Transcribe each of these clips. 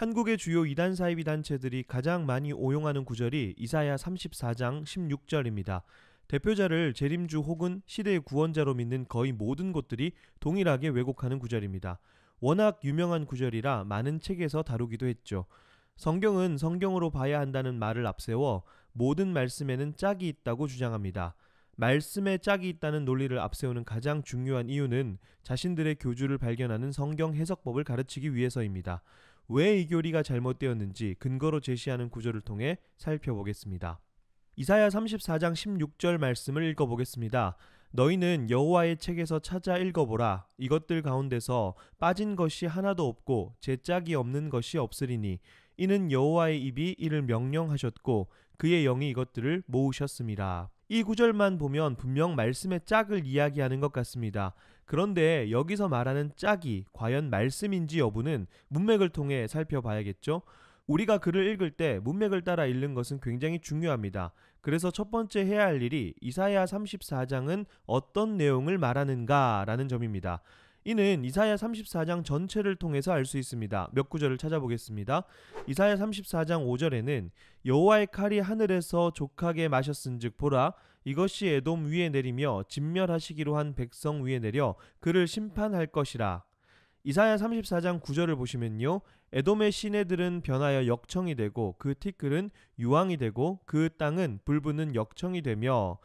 한국의 주요 이단 사이비 단체들이 가장 많이 오용하는 구절이 이사야 34장 16절입니다. 대표자를 재림주 혹은 시대의 구원자로 믿는 거의 모든 곳들이 동일하게 왜곡하는 구절입니다. 워낙 유명한 구절이라 많은 책에서 다루기도 했죠. 성경은 성경으로 봐야 한다는 말을 앞세워 모든 말씀에는 짝이 있다고 주장합니다. 말씀에 짝이 있다는 논리를 앞세우는 가장 중요한 이유는 자신들의 교주를 발견하는 성경 해석법을 가르치기 위해서입니다. 왜이 교리가 잘못되었는지 근거로 제시하는 구절을 통해 살펴보겠습니다. 이사야 34장 16절 말씀을 읽어보겠습니다. 너희는 여호와의 책에서 찾아 읽어보라. 이것들 가운데서 빠진 것이 하나도 없고 제짝이 없는 것이 없으리니 이는 여호와의 입이 이를 명령하셨고 그의 영이 이것들을 모으셨습니다. 이 구절만 보면 분명 말씀의 짝을 이야기하는 것 같습니다. 그런데 여기서 말하는 짝이 과연 말씀인지 여부는 문맥을 통해 살펴봐야겠죠? 우리가 글을 읽을 때 문맥을 따라 읽는 것은 굉장히 중요합니다. 그래서 첫 번째 해야 할 일이 이사야 34장은 어떤 내용을 말하는가라는 점입니다. 이는 이사야 34장 전체를 통해서 알 수 있습니다. 몇 구절을 찾아보겠습니다. 이사야 34장 5절에는 여호와의 칼이 하늘에서 족하게 마셨은즉 보라 이것이 에돔 위에 내리며 진멸하시기로 한 백성 위에 내려 그를 심판할 것이라. 이사야 34장 9절을 보시면요. 에돔의 시내들은 변하여 역청이 되고 그 티끌은 유황이 되고 그 땅은 불붙는 역청이 되며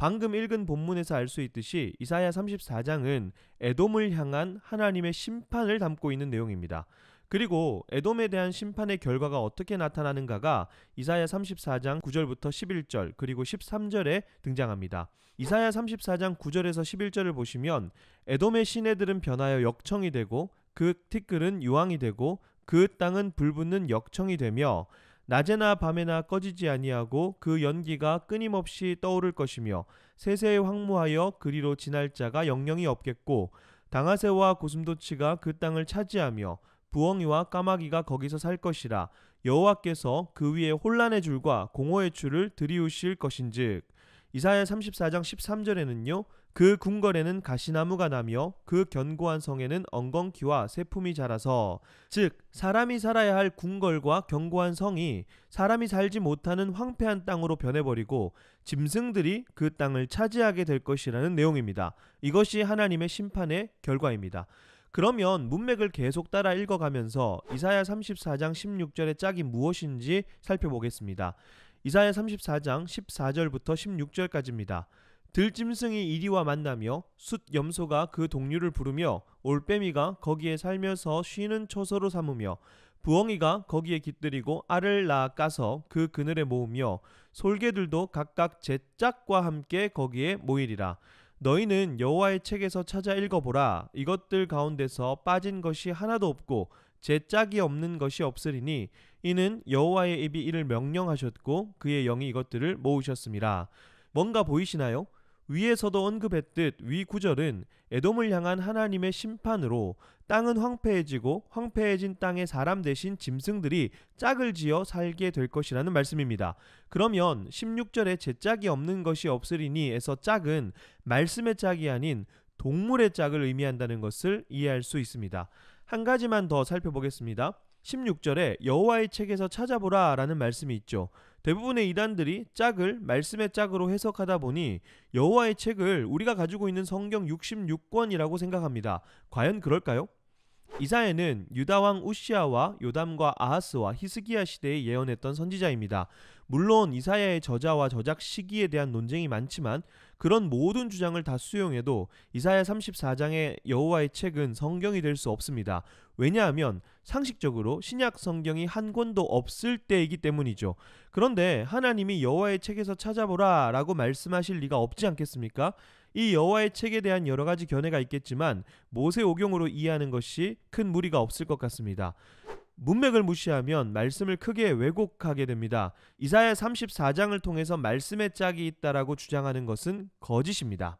방금 읽은 본문에서 알 수 있듯이 이사야 34장은 에돔을 향한 하나님의 심판을 담고 있는 내용입니다. 그리고 에돔에 대한 심판의 결과가 어떻게 나타나는가가 이사야 34장 9절부터 11절 그리고 13절에 등장합니다. 이사야 34장 9절에서 11절을 보시면 에돔의 시내들은 변하여 역청이 되고 그 티끌은 유황이 되고 그 땅은 불붙는 역청이 되며 낮에나 밤에나 꺼지지 아니하고 그 연기가 끊임없이 떠오를 것이며 세세에 황무하여 그리로 지날 자가 영영이 없겠고 당하세와 고슴도치가 그 땅을 차지하며 부엉이와 까마귀가 거기서 살 것이라 여호와께서 그 위에 혼란의 줄과 공허의 줄을 들이우실 것인즉 이사야 34장 13절에는요. 그 궁궐에는 가시나무가 나며 그 견고한 성에는 엉겅퀴와 세품이 자라서 즉 사람이 살아야 할 궁궐과 견고한 성이 사람이 살지 못하는 황폐한 땅으로 변해버리고 짐승들이 그 땅을 차지하게 될 것이라는 내용입니다. 이것이 하나님의 심판의 결과입니다. 그러면 문맥을 계속 따라 읽어가면서 이사야 34장 16절의 짝이 무엇인지 살펴보겠습니다. 이사야 34장 14절부터 16절까지입니다. 들짐승이 이리와 만나며 숫 염소가 그 동류를 부르며 올빼미가 거기에 살면서 쉬는 초소로 삼으며 부엉이가 거기에 깃들이고 알을 낳아 까서 그 그늘에 모으며 솔개들도 각각 제 짝과 함께 거기에 모이리라. 너희는 여호와의 책에서 찾아 읽어보라. 이것들 가운데서 빠진 것이 하나도 없고 제 짝이 없는 것이 없으리니 이는 여호와의 입이 이를 명령하셨고 그의 영이 이것들을 모으셨습니다. 뭔가 보이시나요? 위에서도 언급했듯 위 구절은 에돔을 향한 하나님의 심판으로 땅은 황폐해지고 황폐해진 땅에 사람 대신 짐승들이 짝을 지어 살게 될 것이라는 말씀입니다. 그러면 16절에 제 짝이 없는 것이 없으리니에서 짝은 말씀의 짝이 아닌 동물의 짝을 의미한다는 것을 이해할 수 있습니다. 한 가지만 더 살펴보겠습니다. 16절에 여호와의 책에서 찾아보라 라는 말씀이 있죠. 대부분의 이단들이 짝을 말씀의 짝으로 해석하다 보니 여호와의 책을 우리가 가지고 있는 성경 66권이라고 생각합니다. 과연 그럴까요? 이사야는 유다 왕 우시아와 요담과 아하스와 히스기야 시대에 예언했던 선지자입니다. 물론 이사야의 저자와 저작 시기에 대한 논쟁이 많지만 그런 모든 주장을 다 수용해도 이사야 34장의 여호와의 책은 성경이 될 수 없습니다. 왜냐하면 상식적으로 신약 성경이 한 권도 없을 때이기 때문이죠. 그런데 하나님이 여호와의 책에서 찾아보라라고 말씀하실 리가 없지 않겠습니까? 이 여호와의 책에 대한 여러 가지 견해가 있겠지만 모세 오경으로 이해하는 것이 큰 무리가 없을 것 같습니다. 문맥을 무시하면 말씀을 크게 왜곡하게 됩니다. 이사야 34장을 통해서 말씀의 짝이 있다라고 주장하는 것은 거짓입니다.